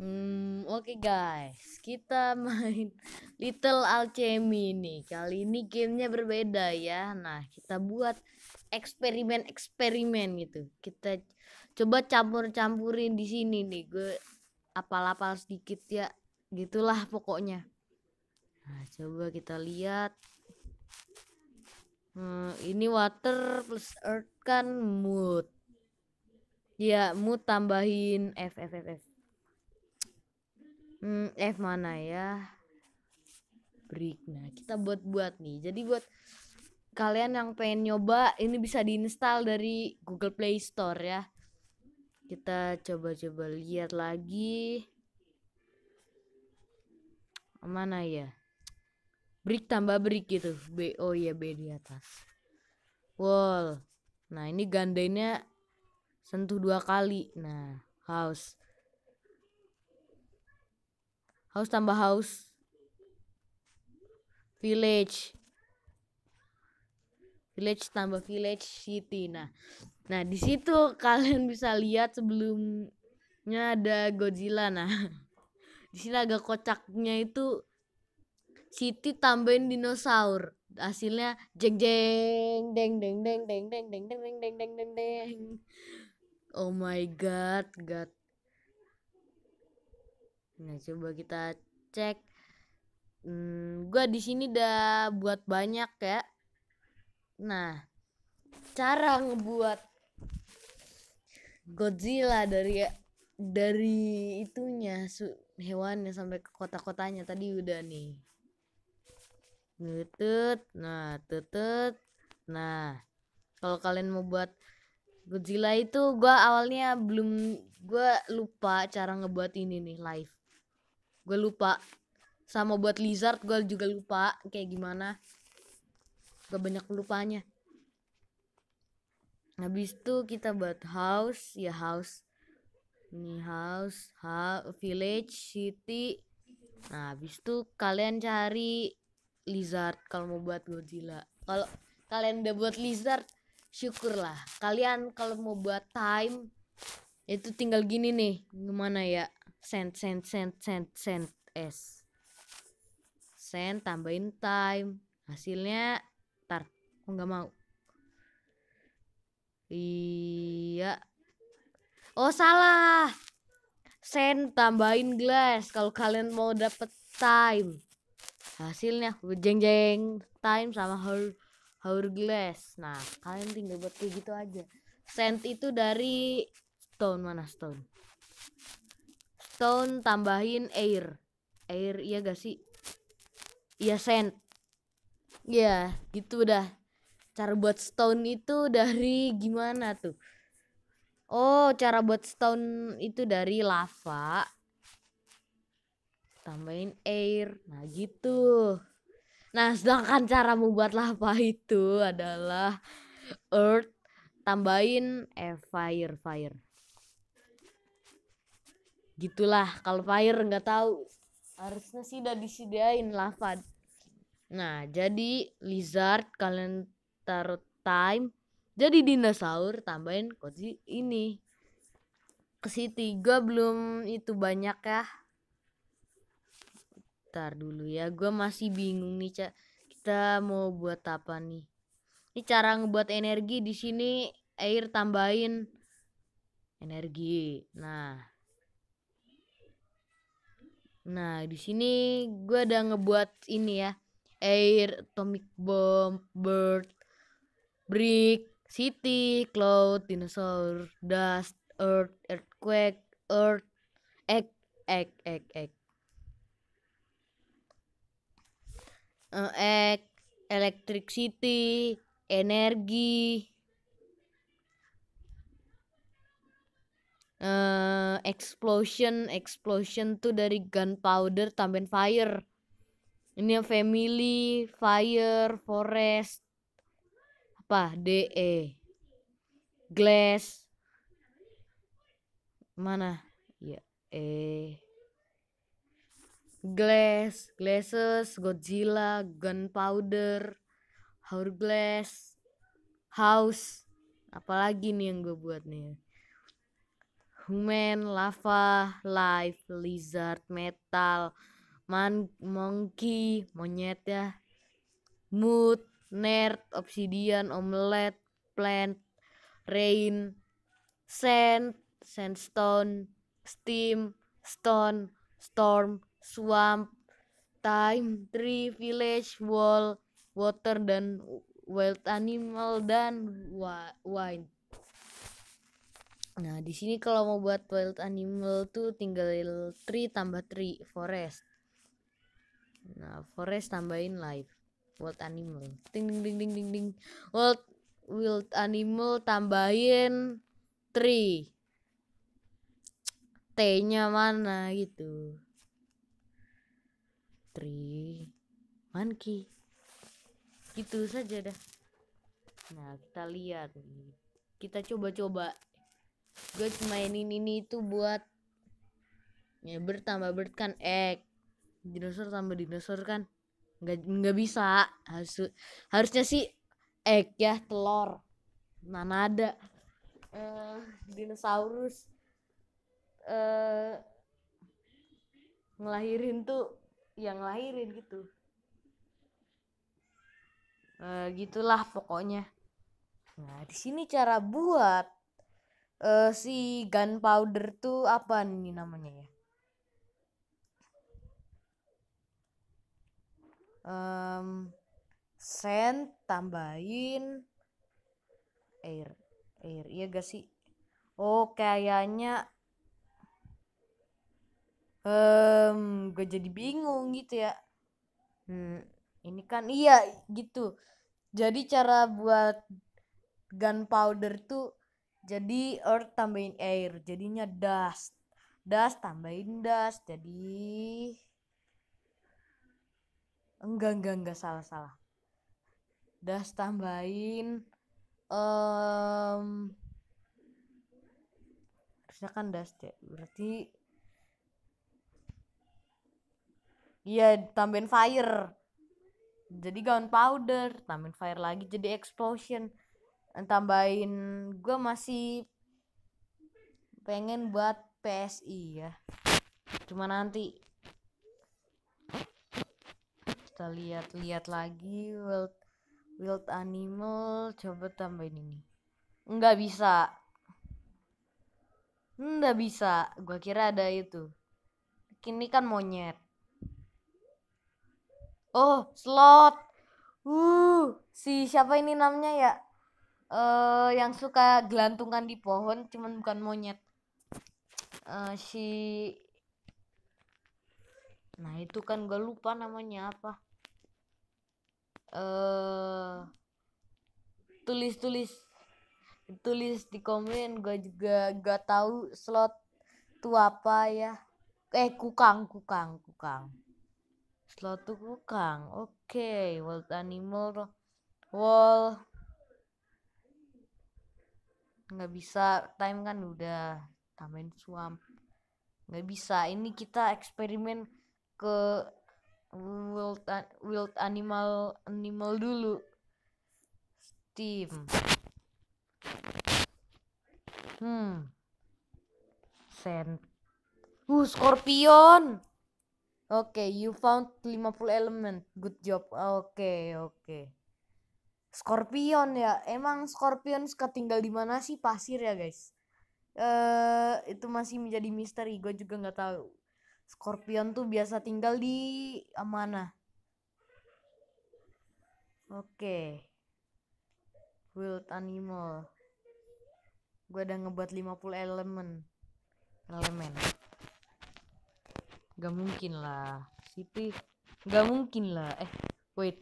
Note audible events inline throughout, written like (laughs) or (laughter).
Hmm, oke okay guys, kita (laughs) main Little Alchemy ini. Kali ini gamenya berbeda ya. Nah, kita buat eksperimen-eksperimen gitu. Kita coba campur-campurin di sini nih. Gue apal-apal sedikit ya. Gitulah pokoknya. Nah, coba kita lihat. Hmm, ini water plus earth kan mood. Ya, mood tambahin F F F F hmm, F mana ya break nah kita buat buat nih jadi buat kalian yang pengen nyoba ini bisa diinstal dari Google Play Store ya kita coba-coba lihat lagi mana ya brick tambah brick gitu B oh ya B di atas wall nah ini gandainya sentuh dua kali nah house House tambah house, Village. Village tambah village city. Nah, nah di situ (laughs) kalian bisa lihat sebelumnya ada Godzilla. Nah, (laughs) di sini agak kocaknya itu city tambahin dinosaur. Hasilnya jeng jeng deng deng deng deng deng deng deng deng deng deng deng. Oh my god, god Nah, coba kita cek. Hmm, gua di sini udah buat banyak ya. Nah, cara ngebuat Godzilla dari dari itunya su, hewannya sampai ke kota-kotanya tadi udah nih. Ngetut, nah tutut, nah kalau kalian mau buat Godzilla itu gua awalnya belum gua lupa cara ngebuat ini nih live gue lupa sama buat lizard gue juga lupa kayak gimana gue banyak lupanya habis itu kita buat house ya house ini house ha village city nah habis itu kalian cari lizard kalau mau buat Godzilla kalau kalian udah buat lizard syukurlah kalian kalau mau buat time itu tinggal gini nih gimana ya sent sent sent sent sent s sent tambahin time hasilnya tar aku nggak mau iya oh salah sent tambahin glass kalau kalian mau dapet time hasilnya jeng jeng time sama her hour glass nah kalian tinggal buat kayak gitu aja sent itu dari stone mana stone stone tambahin air air iya gak sih iya sand ya gitu udah. cara buat stone itu dari gimana tuh oh cara buat stone itu dari lava tambahin air nah gitu nah sedangkan cara membuat lava itu adalah earth tambahin eh fire fire gitulah kalau fire nggak tahu harusnya sih udah disediain lava nah jadi lizard kalian taruh time jadi dinosaur tambahin kunci ini ke city gua belum itu banyak ya Ntar dulu ya gua masih bingung nih cak kita mau buat apa nih ini cara ngebuat energi di sini air tambahin energi nah Nah, di sini gue ada ngebuat ini ya. Air, Atomic Bomb, Bird, Brick, City, Cloud, Dinosaur, Dust, Earth, Earthquake, Earth, Egg, Egg, Egg, Egg. Uh, egg, electricity, City, Energi, uh, explosion explosion tuh dari gunpowder tambahin fire ini yang family fire forest apa de glass mana ya eh glass glasses godzilla gunpowder hourglass house apalagi nih yang gue buat nih human, lava, life, lizard, metal, man, monkey, monyet ya, mood, nerd, obsidian, omelet, plant, rain, sand, sandstone, steam, stone, storm, swamp, time, tree, village, wall, water dan wild animal dan wine. Nah, di sini kalau mau buat wild animal tuh tinggal tree tambah tree forest. Nah, forest tambahin life wild animal. Ding ding ding ding ding ding. Wild wild animal tambahin tree. T-nya mana gitu. Tree monkey. Gitu saja dah. Nah, kita lihat nih. Kita coba-coba gue mainin ini itu buat ya bird tambah bird kan egg eh, dinosaur tambah dinosaur kan nggak nggak bisa harus harusnya sih egg ya telur mana ada uh, eh, dinosaurus uh, ngelahirin tuh yang ngelahirin gitu uh, gitulah pokoknya nah di sini cara buat uh, si gunpowder tuh apa nih namanya ya? Um, sand tambahin air air iya gak sih oh kayaknya um, gue jadi bingung gitu ya hmm, ini kan iya gitu jadi cara buat gunpowder tuh jadi earth tambahin air jadinya dust dust tambahin dust jadi enggak enggak enggak salah salah dust tambahin um, harusnya kan dust ya berarti Iya, tambahin fire. Jadi gunpowder, tambahin fire lagi jadi explosion tambahin gue masih pengen buat PSI ya cuma nanti kita lihat-lihat lagi wild wild animal coba tambahin ini nggak bisa nggak bisa gue kira ada itu kini kan monyet oh slot uh si siapa ini namanya ya uh, yang suka gelantungan di pohon cuman bukan monyet uh, si nah itu kan gue lupa namanya apa uh, eh, tulis tulis tulis di komen gue juga gak tahu slot tuh apa ya eh kukang kukang kukang slot tuh kukang oke okay. world animal world nggak bisa time kan udah tamen suam nggak bisa ini kita eksperimen ke wild wild animal animal dulu steam hmm sen uh scorpion oke okay, you found 50 element good job oke okay, oke okay. Scorpion ya. Emang Scorpion suka tinggal di mana sih pasir ya guys? Eh itu masih menjadi misteri. Gue juga nggak tahu. Scorpion tuh biasa tinggal di eh, mana? Oke. Okay. Wild animal. Gue udah ngebuat 50 elemen. Elemen. Gak mungkin lah. Siti. Gak mungkin lah. Eh, wait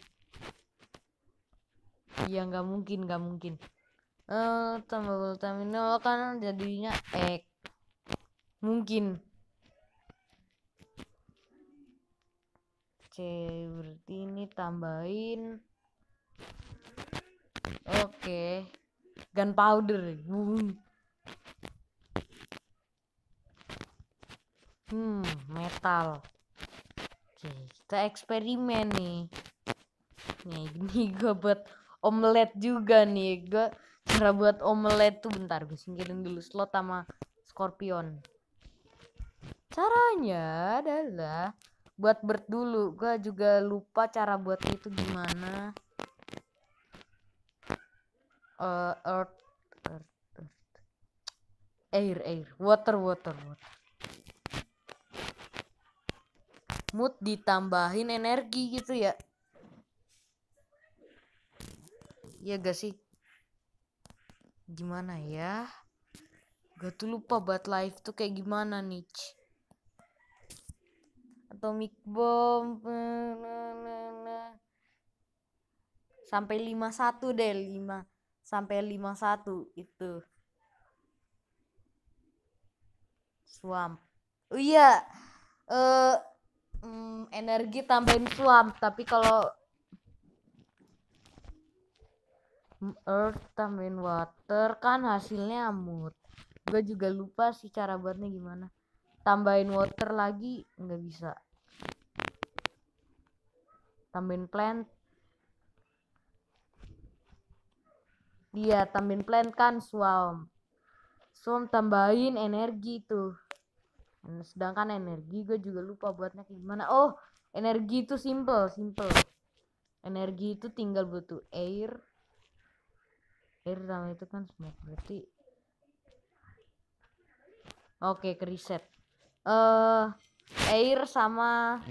iya nggak mungkin nggak mungkin eh uh, tambah terminal kan jadinya X mungkin C berarti ini tambahin oke okay. gunpowder hmm. hmm metal oke kita eksperimen nih nih (laughs) ini gue buat omelet juga nih gue cara buat omelet tuh bentar gue singkirin dulu slot sama scorpion caranya adalah buat bird dulu gue juga lupa cara buat itu gimana uh, earth, earth, earth air air water water water mood ditambahin energi gitu ya ya gak sih gimana ya Gak tuh lupa buat live tuh kayak gimana nih Atau mic bomb sampai satu deh 5 sampai satu itu suam oh iya eh uh, mm, energi tambahin suam tapi kalau earth tambahin water kan hasilnya amut gue juga lupa sih cara buatnya gimana tambahin water lagi nggak bisa tambahin plant iya tambahin plant kan swamp swamp tambahin energi tuh sedangkan energi gue juga lupa buatnya gimana oh energi itu simple simple energi itu tinggal butuh air air sama itu kan semua berarti oke okay, reset uh, air sama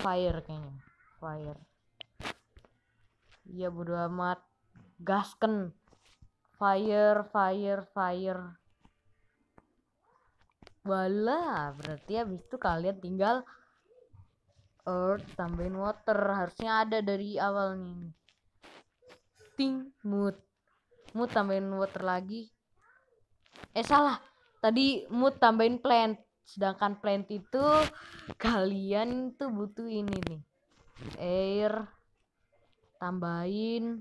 fire kayaknya fire iya bodo amat gasken fire fire fire wala berarti habis itu kalian tinggal earth tambahin water harusnya ada dari awal nih ting mut mood tambahin water lagi eh salah tadi mood tambahin plant sedangkan plant itu kalian tuh butuh ini nih air tambahin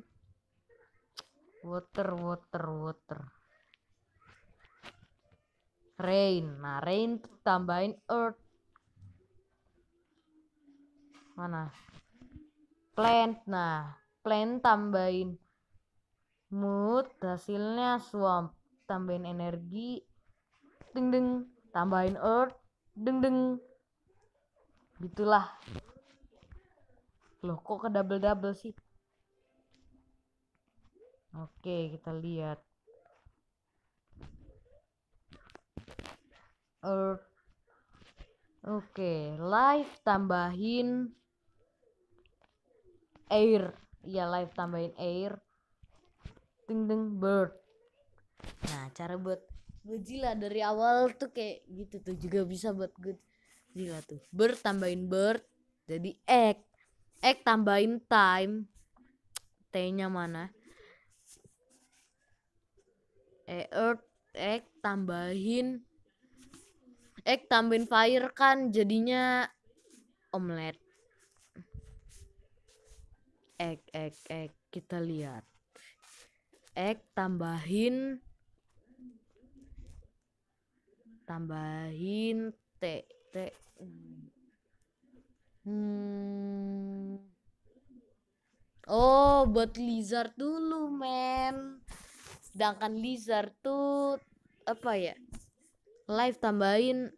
water water water rain nah rain tambahin earth mana plant nah plant tambahin mood hasilnya swamp tambahin energi deng deng tambahin earth deng deng gitulah loh kok ke double double sih oke kita lihat earth oke live tambahin air ya live tambahin air ding ding bird nah cara buat Godzilla dari awal tuh kayak gitu tuh juga bisa buat Godzilla tuh bird tambahin bird jadi egg egg tambahin time t nya mana egg earth egg tambahin egg tambahin fire kan jadinya omelet egg egg egg kita lihat X tambahin tambahin T T hmm. oh buat lizard dulu men sedangkan lizard tuh apa ya live tambahin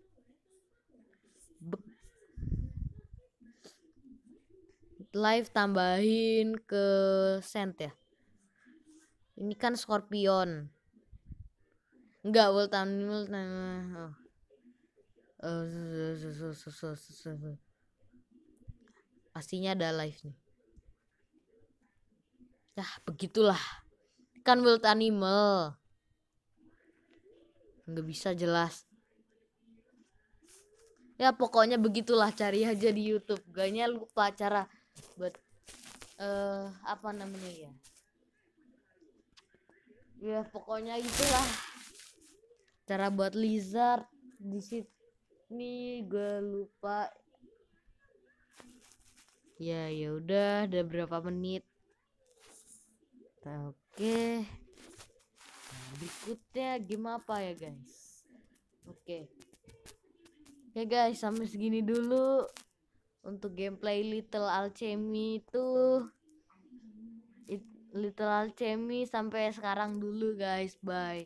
live tambahin ke sent ya ini kan Scorpion. Enggak, Woltan Woltan. Oh. Pastinya ada live nih. Ya, begitulah. Kan wild animal. Nggak bisa jelas. Ya, pokoknya begitulah cari aja di YouTube. Gaknya lupa cara buat eh uh, apa namanya ya? ya pokoknya itulah cara buat lizard di sini gue lupa ya ya udah ada berapa menit oke nah, berikutnya game apa ya guys oke ya guys sampai segini dulu untuk gameplay Little Alchemy itu Literal Alchemy sampai sekarang dulu guys. Bye.